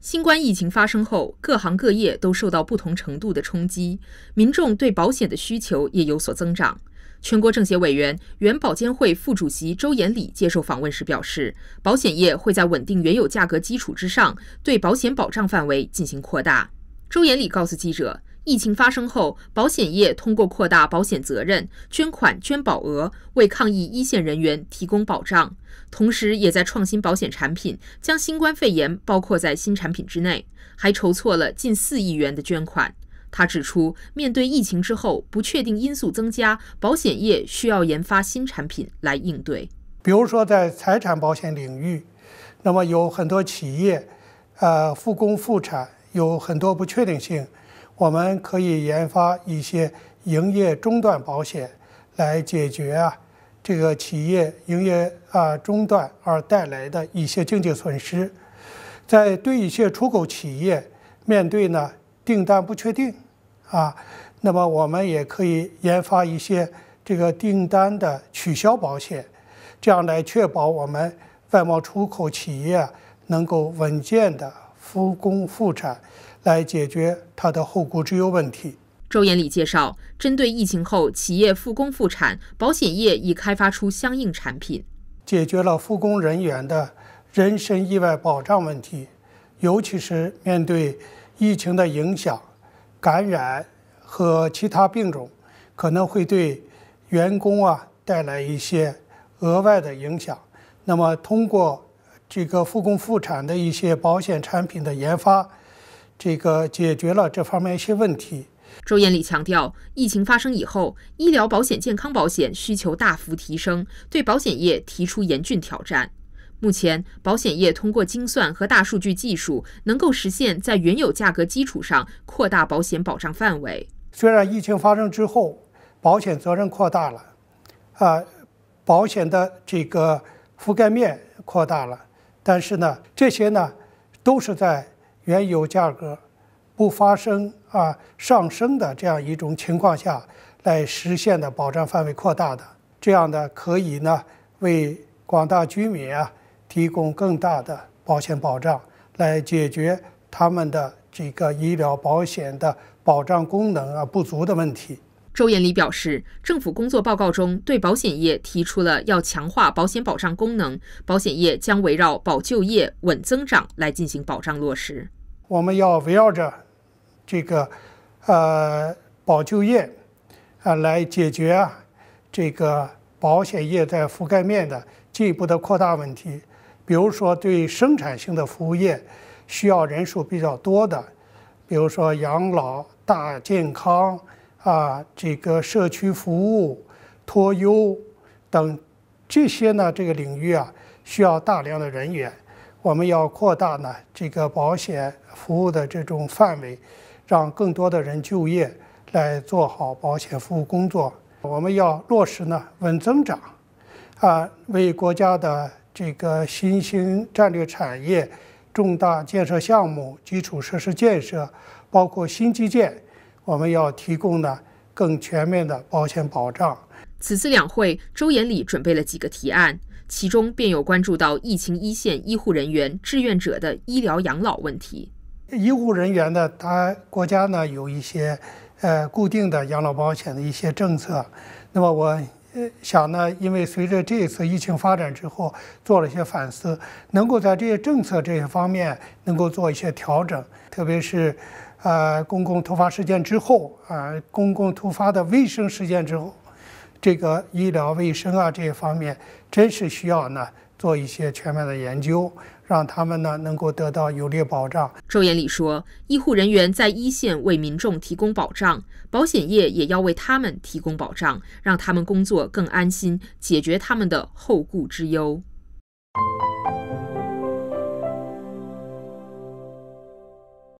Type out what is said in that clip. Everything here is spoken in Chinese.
新冠疫情发生后，各行各业都受到不同程度的冲击，民众对保险的需求也有所增长。全国政协委员、原保监会副主席周延礼接受访问时表示，保险业会在稳定原有价格基础之上，对保险保障范围进行扩大。周延礼告诉记者。疫情发生后，保险业通过扩大保险责任、捐款、捐保额，为抗疫一线人员提供保障，同时也在创新保险产品，将新冠肺炎包括在新产品之内，还筹措了近四亿元的捐款。他指出，面对疫情之后不确定因素增加，保险业需要研发新产品来应对。比如说在财产保险领域，那么有很多企业，呃，复工复产有很多不确定性。我们可以研发一些营业中断保险，来解决啊这个企业营业啊中断而带来的一些经济损失。在对一些出口企业面对呢订单不确定啊，那么我们也可以研发一些这个订单的取消保险，这样来确保我们外贸出口企业能够稳健的。复工复产来解决他的后顾之忧问题。周延礼介绍，针对疫情后企业复工复产，保险业已开发出相应产品，解决了复工人员的人身意外保障问题。尤其是面对疫情的影响、感染和其他病种，可能会对员工啊带来一些额外的影响。那么通过。这个复工复产的一些保险产品的研发，这个解决了这方面一些问题。周艳丽强调，疫情发生以后，医疗保险、健康保险需求大幅提升，对保险业提出严峻挑战。目前，保险业通过精算和大数据技术，能够实现在原有价格基础上扩大保险保障范围。虽然疫情发生之后，保险责任扩大了，啊，保险的这个覆盖面扩大了。但是呢，这些呢，都是在原油价格不发生啊上升的这样一种情况下来实现的保障范围扩大的，这样呢，可以呢为广大居民啊提供更大的保险保障，来解决他们的这个医疗保险的保障功能啊不足的问题。周延礼表示，政府工作报告中对保险业提出了要强化保险保障功能，保险业将围绕保就业、稳增长来进行保障落实。我们要围绕着这个呃保就业啊来解决啊这个保险业在覆盖面的进一步的扩大问题。比如说，对生产性的服务业需要人数比较多的，比如说养老、大健康。啊，这个社区服务、托优等这些呢，这个领域啊，需要大量的人员。我们要扩大呢这个保险服务的这种范围，让更多的人就业，来做好保险服务工作。我们要落实呢稳增长，啊，为国家的这个新兴战略产业、重大建设项目、基础设施建设，包括新基建。我们要提供的更全面的保险保障。此次两会，周延礼准备了几个提案，其中便有关注到疫情一线医护人员、志愿者的医疗养老问题。医护人员呢，他国家呢有一些，呃，固定的养老保险的一些政策。那么我，想呢，因为随着这次疫情发展之后，做了一些反思，能够在这些政策这些方面能够做一些调整，特别是。呃，公共突发事件之后，啊，公共突发的卫生事件之后，这个医疗卫生啊这些方面，真是需要呢做一些全面的研究，让他们呢能够得到有力保障。周延礼说，医护人员在一线为民众提供保障，保险业也要为他们提供保障，让他们工作更安心，解决他们的后顾之忧。